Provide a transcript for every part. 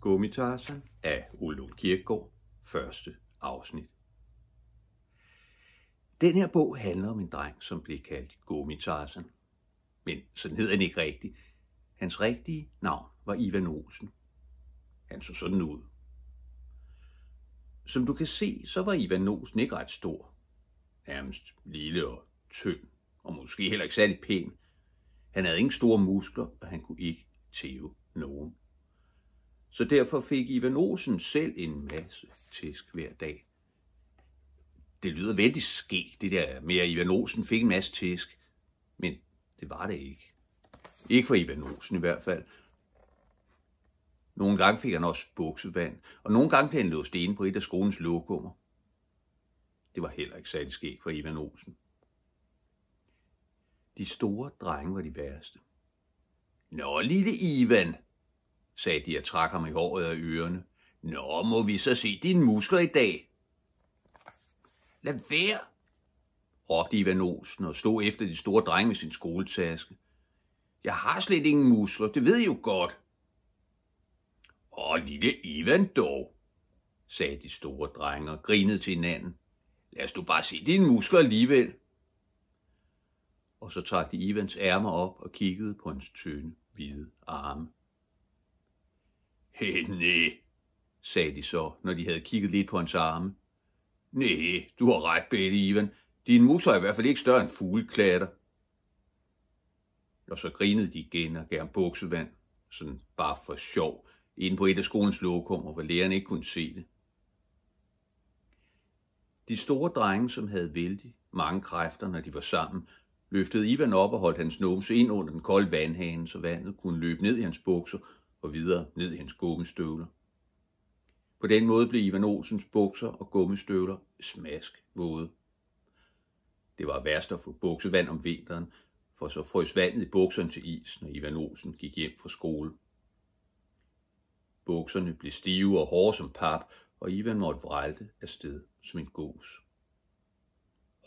Gummitarsen af Ullum Kirkegaard, første afsnit. Den her bog handler om en dreng, som blev kaldt Gummitarsen. Men sådan hed han ikke rigtigt. Hans rigtige navn var Ivan Olsen. Han så sådan ud. Som du kan se, så var Ivan Olsen ikke ret stor. Nærmest lille og tynd, og måske heller ikke særlig pæn. Han havde ingen store muskler, og han kunne ikke tæve nogen så derfor fik Ivan Osen selv en masse tæsk hver dag. Det lyder vældig ske, det der med, at Ivan Osen fik en masse tæsk. Men det var det ikke. Ikke for Ivan Osen i hvert fald. Nogle gange fik han også buksevand, og nogle gange blev han låst inde på et af skolens lokummer. Det var heller ikke særlig skægt for Ivan Olsen. De store drenge var de værste. Nå, lille Ivan, sagde de og trak ham i håret af ørerne. Nå, må vi så se dine muskler i dag? Lad være, råbte Ivan Olsen og stod efter de store drenge med sin skoletaske. Jeg har slet ingen muskler, det ved I jo godt. Åh, lille Ivan dog, sagde de store drenge og grinede til hinanden. Lad os du bare se dine muskler alligevel. Og så trak de Ivans ærmer op og kiggede på hans tynde, hvide arme. Hende, nej, sagde de så, når de havde kigget lidt på hans arme. Nej, du har ret, Bette Ivan. Din mus er i hvert fald ikke større end fugleklatter. Og så grinede de igen og gav ham buksevand, sådan bare for sjov, inde på et af skolens lokummer, hvor lærerne ikke kunne se det. De store drenge, som havde vældig mange kræfter, når de var sammen, løftede Ivan op og holdt hans numse ind under den kolde vandhane, så vandet kunne løbe ned i hans bukser og videre ned i hans gummistøvler. På den måde blev Ivan Olsens bukser og gummistøvler smask våde. Det var værst at få buksevand om vinteren, for så frøs vandet i bukserne til is, når Ivan Olsen gik hjem fra skole. Bukserne blev stive og hårde som pap, og Ivan måtte vrælte afsted som en gås.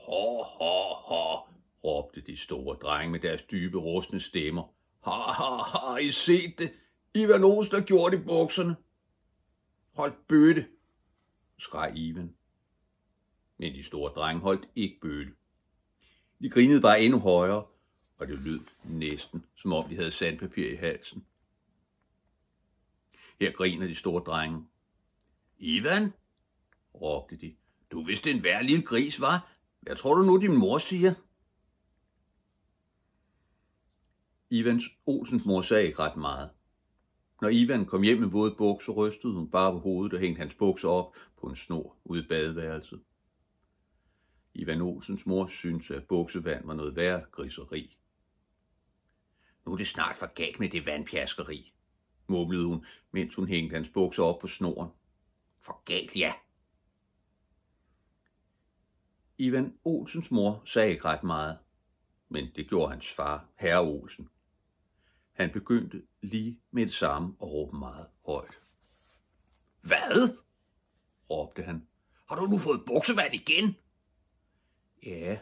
Ha, ha, ha, råbte de store drenge med deres dybe rustne stemmer. Ha, ha, ha, I set det? Ivan der gjorde det i bukserne. Hold bøtte, skreg Ivan. Men de store drenge holdt ikke bøtte. De grinede bare endnu højere, og det lød næsten, som om de havde sandpapir i halsen. Her griner de store drenge. Ivan, råbte de. Du vidste en værd lille gris, var. Hvad tror du nu, din mor siger? Ivans Olsens mor sagde ikke ret meget. Når Ivan kom hjem med våde bukser, rystede hun bare på hovedet og hængte hans bukser op på en snor ude i badeværelset. Ivan Olsens mor syntes, at buksevand var noget værre griseri. Nu er det snart for galt med det vandpjaskeri, mumlede hun, mens hun hængte hans bukser op på snoren. For galt, ja. Ivan Olsens mor sagde ikke ret meget, men det gjorde hans far, herre Olsen. Han begyndte lige med det samme at råbe meget højt. Hvad? råbte han. Har du nu fået buksevand igen? Ja,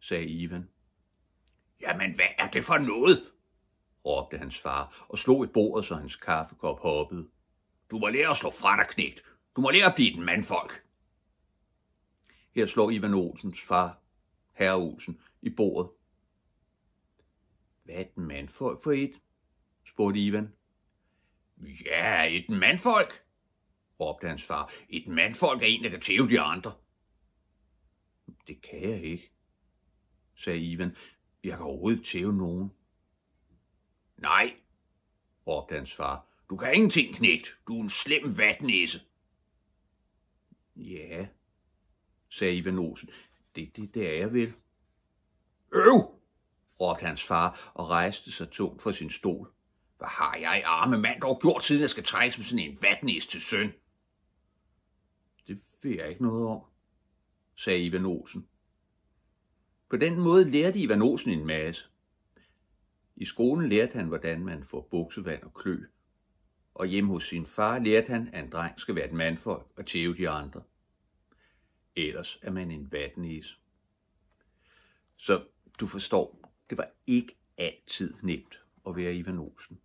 sagde Ivan. Jamen, hvad er det for noget? råbte hans far og slog i bordet, så hans kaffekop hoppede. Du må lære at slå fra dig, knægt. Du må lære at blive den mandfolk. Her slår Ivan Olsens far, herre Olsen, i bordet hvad et mandfolk for et? spurgte Ivan. Ja, et mandfolk, råbte hans far. Et mandfolk er en, der kan tæve de andre. Det kan jeg ikke, sagde Ivan. Jeg kan overhovedet ikke tæve nogen. Nej, råbte hans far. Du kan ingenting, knægt. Du er en slem vatnæse. Ja, sagde Ivan Olsen. Det, det, det er jeg vel. Øv! råbte hans far og rejste sig tungt fra sin stol. Hvad har jeg arme mand dog gjort, siden jeg skal trækkes med sådan en vatnæs til søn? Det ved jeg ikke noget om, sagde Ivan Olsen. På den måde lærte Ivan Olsen en masse. I skolen lærte han, hvordan man får buksevand og klø, og hjemme hos sin far lærte han, at en dreng skal være et mandfolk og tæve de andre. Ellers er man en vatnæs. Så du forstår, det var ikke altid nemt at være Ivan Olsen.